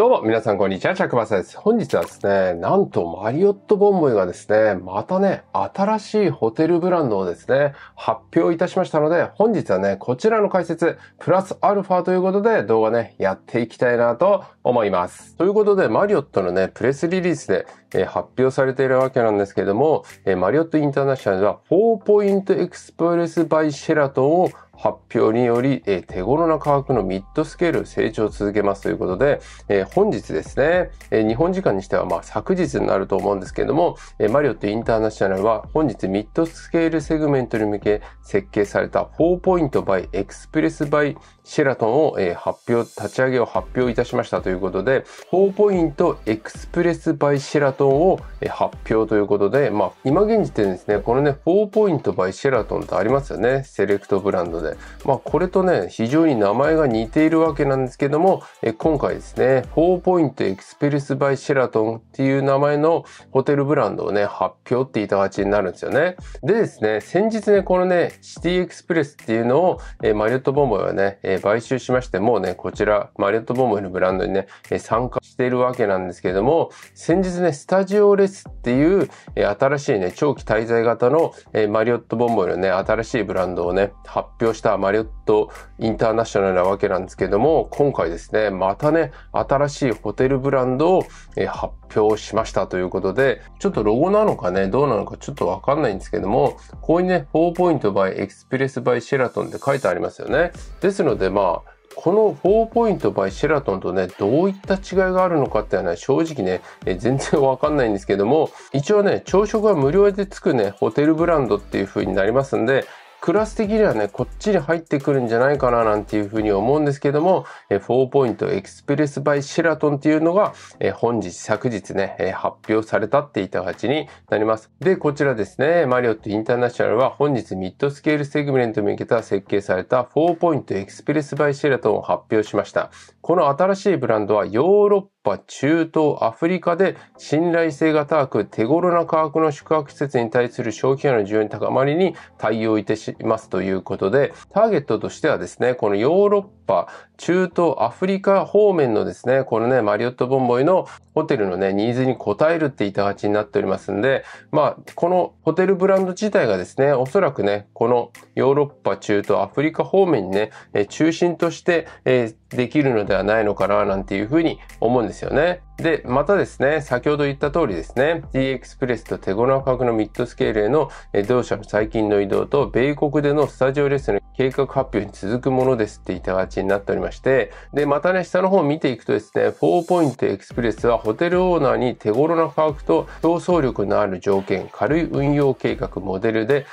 どうも、皆さんこんにちは、着クバんです。本日はですね、なんとマリオットボンボイがですね、またね、新しいホテルブランドをですね、発表いたしましたので、本日はね、こちらの解説、プラスアルファということで動画ね、やっていきたいなと思います。ということで、マリオットのね、プレスリリースで、え発表されているわけなんですけれども、えマリオットインターナショナルは4ポイントエクスプレスバイシェラトンを発表により、えー、手頃な価格のミッドスケール成長を続けますということで、えー、本日ですね、えー、日本時間にしてはまあ昨日になると思うんですけれども、えー、マリオットインターナショナルは本日ミッドスケールセグメントに向け設計された4ポイントバイエクスプレスバイシェラトンを、え発表、立ち上げを発表いたしましたということで、4ポイントエクスプレスバイシェラトンを、え発表ということで、まあ、今現時点ですね、このね、4ポイントバイシェラトンってありますよね。セレクトブランドで。まあ、これとね、非常に名前が似ているわけなんですけども、え今回ですね、4ポイントエクスプレスバイシェラトンっていう名前のホテルブランドをね、発表って言いた形になるんですよね。でですね、先日ね、このね、シティエクスプレスっていうのを、えマリオットボンボイはね、買収しまして、もうね、こちら、マリオットボンボイのブランドにね、え参加しているわけなんですけれども、先日ね、スタジオレスっていう、え新しいね、長期滞在型の、えマリオットボンボイのね、新しいブランドをね、発表したマリオットインターナショナルなわけなんですけれども、今回ですね、またね、新しいホテルブランドを、え発表しましたということで、ちょっとロゴなのかね、どうなのかちょっとわかんないんですけども、ここにね、4ポイント by Express by Sheraton って書いてありますよね。ですので、まあこの4ポイント by シェラトンとね、どういった違いがあるのかっていうのは正直ね、え全然わかんないんですけども、一応ね、朝食は無料でつくね、ホテルブランドっていう風になりますんで、クラス的にはね、こっちに入ってくるんじゃないかななんていうふうに思うんですけども、4ポイントエクスプレスバイシェラトンっていうのが、本日、昨日ね、発表されたっていた形になります。で、こちらですね、マリオットインターナショナルは本日ミッドスケールセグメントに向けた設計された4ポイントエクスプレスバイシェラトンを発表しました。この新しいブランドはヨーロッパ、中東、アフリカで信頼性が高く手頃な価格の宿泊施設に対する消費者の需要に高まりに対応いたしますということで、ターゲットとしてはですね、このヨーロッパ、中東、アフリカ方面のですね、このね、マリオットボンボイのホテルのね、ニーズに応えるっていった形になっておりますんで、まあ、このホテルブランド自体がですね、おそらくね、このヨーロッパ、中東、アフリカ方面にね、中心としてできるのでではないのかななんていうふうに思うんですよね。で、またですね、先ほど言った通りですね、DX プレスと手頃な価格のミッドスケールへの同社の最近の移動と、米国でのスタジオレッスンの計画発表に続くものですって言った形になっておりまして、で、またね、下の方を見ていくとですね、4ポイントエクスプレスはホテルオーナーに手頃な価格と競争力のある条件、軽い運用計画、モデルで、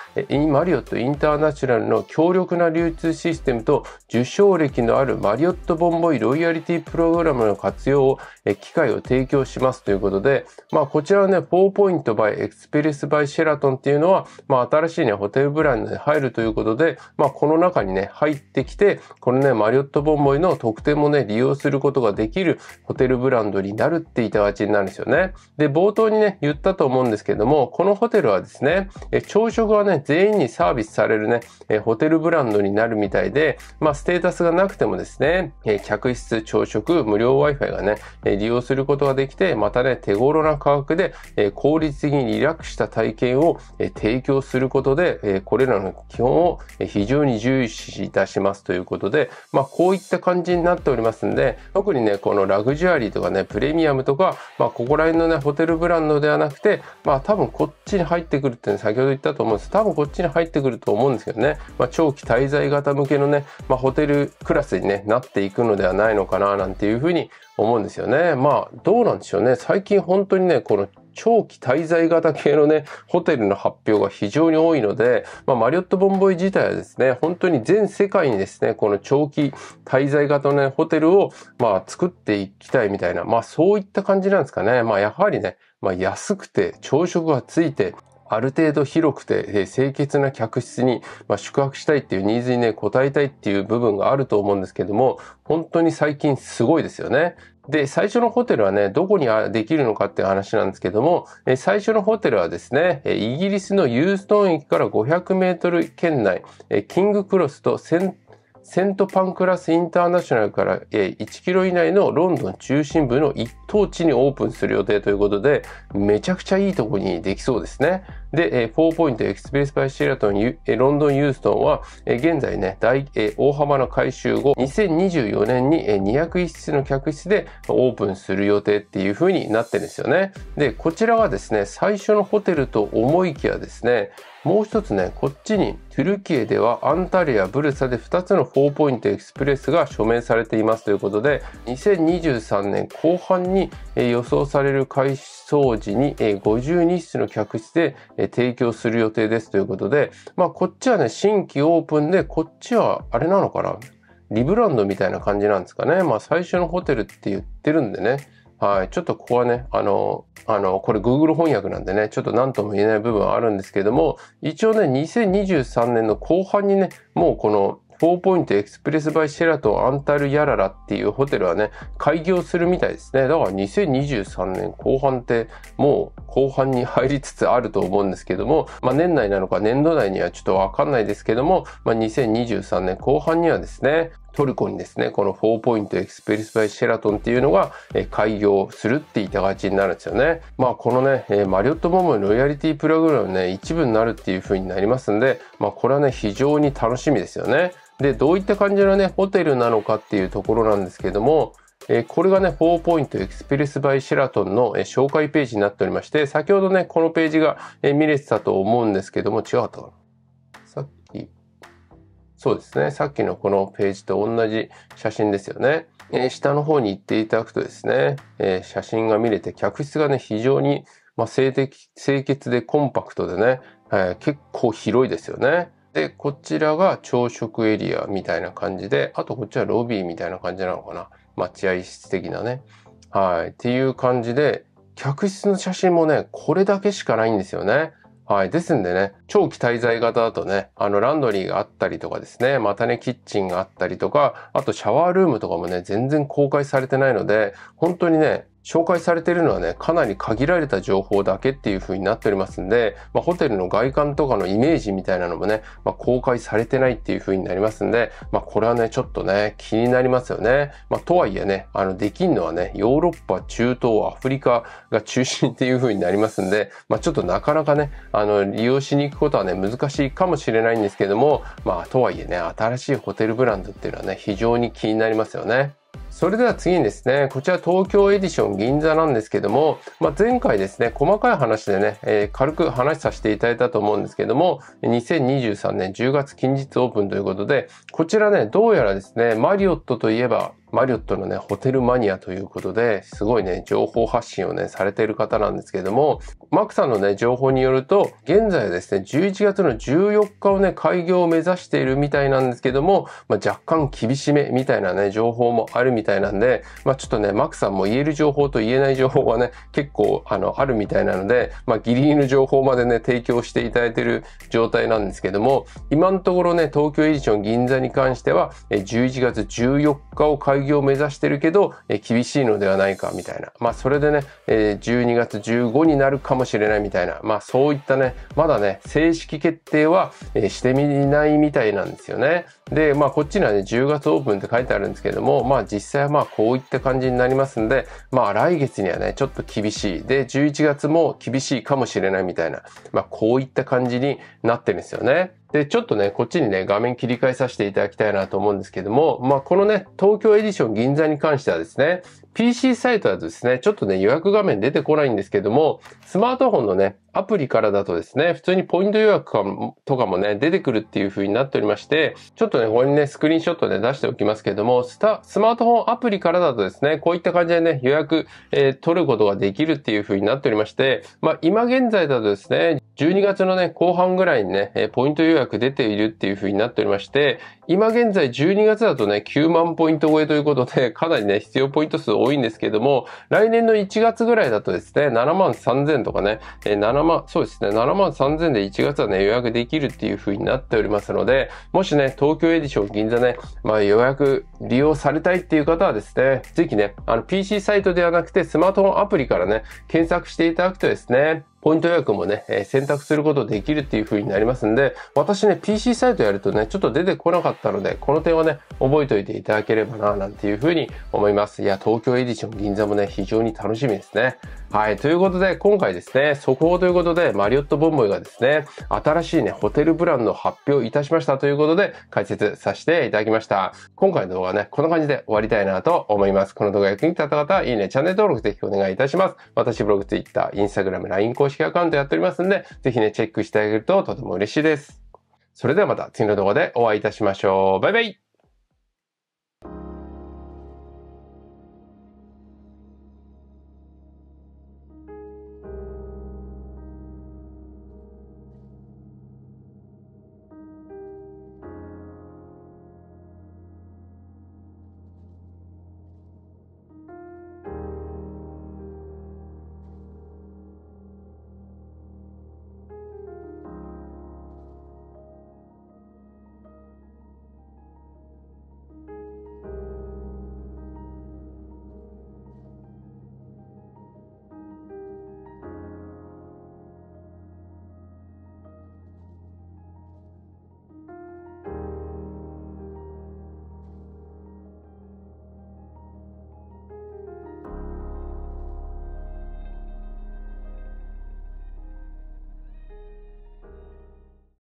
マリオットインターナショナルの強力な流通システムと受賞歴のあるマリオットボンボイロロイヤリティプログラムの活用を、え機会を提供しますということで、まあ、こちらのね、4ポイント by エクス n c ス by シェラトンっていうのは、まあ、新しいね、ホテルブランドに入るということで、まあ、この中にね、入ってきて、このね、マリオットボンボイの特典もね、利用することができるホテルブランドになるって言いたがちになるんですよね。で、冒頭にね、言ったと思うんですけども、このホテルはですね、え朝食はね、全員にサービスされるね、えホテルブランドになるみたいで、まあ、ステータスがなくてもですね、え室、朝食、無料 Wi-Fi がね、利用することができて、またね、手頃な価格で効率的にリラックスした体験を提供することで、これらの基本を非常に重視いたしますということで、まあ、こういった感じになっておりますんで、特にね、このラグジュアリーとかね、プレミアムとか、まあ、ここら辺のね、ホテルブランドではなくて、まあ、多分こっちに入ってくるってね、先ほど言ったと思うんです。多分こっちに入ってくると思うんですけどね、まあ、長期滞在型向けのね、まあ、ホテルクラスに、ね、なっていくのではないないのかななんていうふうに思うんですよね。まあどうなんでしょうね。最近本当にね、この長期滞在型系のね、ホテルの発表が非常に多いので、まあ、マリオットボンボイ自体はですね、本当に全世界にですね、この長期滞在型のね、ホテルを、まあ、作っていきたいみたいな、まあ、そういった感じなんですかね。まあ、やはりね、まあ、安くて朝食がついて、ある程度広くて清潔な客室に宿泊したいっていうニーズにね、応えたいっていう部分があると思うんですけども、本当に最近すごいですよね。で、最初のホテルはね、どこにできるのかって話なんですけども、最初のホテルはですね、イギリスのユーストン駅から500メートル圏内、キングクロスとセントセントパンクラスインターナショナルから1キロ以内のロンドン中心部の一等地にオープンする予定ということで、めちゃくちゃいいとこにできそうですね。で、ー、4ポイントエクスプレスバイシェラトン、ロンドンユーストンは、現在ね、大、大幅な改修後、2024年に、201室の客室でオープンする予定っていう風になってるんですよね。で、こちらはですね、最初のホテルと思いきやですね、もう一つね、こっちにトゥルキエではアンタリア、ブルサで2つの4ポイントエクスプレスが署名されていますということで、2023年後半に予想される改装時に52室の客室でえ提供する予定ですということで、まあこっちはね、新規オープンで、こっちはあれなのかなリブランドみたいな感じなんですかね。まあ最初のホテルって言ってるんでね。はい。ちょっとここはね、あの、あの、これ Google 翻訳なんでね、ちょっと何とも言えない部分はあるんですけれども、一応ね、2023年の後半にね、もうこのフォーポイントエクスプレスバイシェラトンアンタルヤララっていうホテルはね、開業するみたいですね。だから2023年後半ってもう後半に入りつつあると思うんですけども、まあ年内なのか年度内にはちょっとわかんないですけども、まあ2023年後半にはですね、トルコにですね、この4ポイントエクスペリスバイシェラトンっていうのが、え開業するって言いたがちになるんですよね。まあこのね、えマリオットモムのロイヤリティプログラムね、一部になるっていう風になりますんで、まあこれはね、非常に楽しみですよね。で、どういった感じのね、ホテルなのかっていうところなんですけども、えこれがね、4ポイントエクスペレスバイシェラトンの、え紹介ページになっておりまして、先ほどね、このページが、え見れてたと思うんですけども、違うと。かそうですね。さっきのこのページと同じ写真ですよね。えー、下の方に行っていただくとですね、えー、写真が見れて、客室がね、非常に、まあ、清的、清潔でコンパクトでね、えー、結構広いですよね。で、こちらが朝食エリアみたいな感じで、あとこっちはロビーみたいな感じなのかな。待合室的なね。はい。っていう感じで、客室の写真もね、これだけしかないんですよね。はい。ですんでね、長期滞在型だとね、あの、ランドリーがあったりとかですね、またね、キッチンがあったりとか、あとシャワールームとかもね、全然公開されてないので、本当にね、紹介されてるのはね、かなり限られた情報だけっていう風になっておりますんで、まあ、ホテルの外観とかのイメージみたいなのもね、まあ、公開されてないっていう風になりますんで、まあ、これはね、ちょっとね、気になりますよね。まあ、とはいえね、あの、できんのはね、ヨーロッパ、中東、アフリカが中心っていう風になりますんで、まあ、ちょっとなかなかね、あの、利用しに行くことはね、難しいかもしれないんですけども、まあ、とはいえね、新しいホテルブランドっていうのはね、非常に気になりますよね。それでは次にですね、こちら東京エディション銀座なんですけども、まあ、前回ですね、細かい話でね、えー、軽く話させていただいたと思うんですけども、2023年10月近日オープンということで、こちらね、どうやらですね、マリオットといえばマリオットのね、ホテルマニアということで、すごいね、情報発信をね、されている方なんですけども、マークさんのね、情報によると、現在はですね、11月の14日をね、開業を目指しているみたいなんですけども、まあ、若干厳しめみたいなね、情報もあるみたいなんで、まあ、ちょっとね、マークさんも言える情報と言えない情報はね、結構、あの、あるみたいなので、まあ、ギリギリの情報までね、提供していただいている状態なんですけども、今のところね、東京エディション銀座に関しては、11月14日を開開業を目指してるけど、え厳しいのではないかみたいな。まあそれでね、え12月15になるかもしれないみたいな。まあそういったね、まだね、正式決定は、えしてみないみたいなんですよね。で、まあこっちにはね、10月オープンって書いてあるんですけども、まあ実際はまあこういった感じになりますんで、まあ来月にはね、ちょっと厳しい。で、11月も厳しいかもしれないみたいな、まあこういった感じになってるんですよね。で、ちょっとね、こっちにね、画面切り替えさせていただきたいなと思うんですけども、まあ、このね、東京エディション銀座に関してはですね、PC サイトだとですね、ちょっとね、予約画面出てこないんですけども、スマートフォンのね、アプリからだとですね、普通にポイント予約とかもね、出てくるっていう風になっておりまして、ちょっとね、ここにね、スクリーンショットで出しておきますけれども、スマートフォンアプリからだとですね、こういった感じでね、予約、えー、取ることができるっていう風になっておりまして、まあ、今現在だとですね、12月のね、後半ぐらいにね、えポイント予約出ているっていう風になっておりまして、今現在12月だとね、9万ポイント超えということで、かなりね、必要ポイント数多いんですけども、来年の1月ぐらいだとですね、7万3000とかね、え7万万、そうですね、7万3000で1月はね、予約できるっていう風になっておりますので、もしね、東京エディション銀座ね、まあ予約利用されたいっていう方はですね、ぜひね、あの PC サイトではなくてスマートフォンアプリからね、検索していただくとですね、ポイント予約もね、え選択することできるっていう風になりますんで、私ね、PC サイトやるとね、ちょっと出てこなかったので、この点はね、覚えておいていただければな、なんていう風に思います。いや、東京エディション銀座もね、非常に楽しみですね。はい、ということで、今回ですね、速報ということで、マリオットボンボイがですね、新しいね、ホテルプランの発表いたしましたということで、解説させていただきました。今回の動画ね、こんな感じで終わりたいなと思います。この動画役に立った方は、いいね、チャンネル登録ぜひお願いいたします。私ブログ、ツイッター、イン Instagram、LINE 公式アカウントやっておりますんで、ぜひね、チェックしてあげるととても嬉しいです。それではまた次の動画でお会いいたしましょう。バイバイ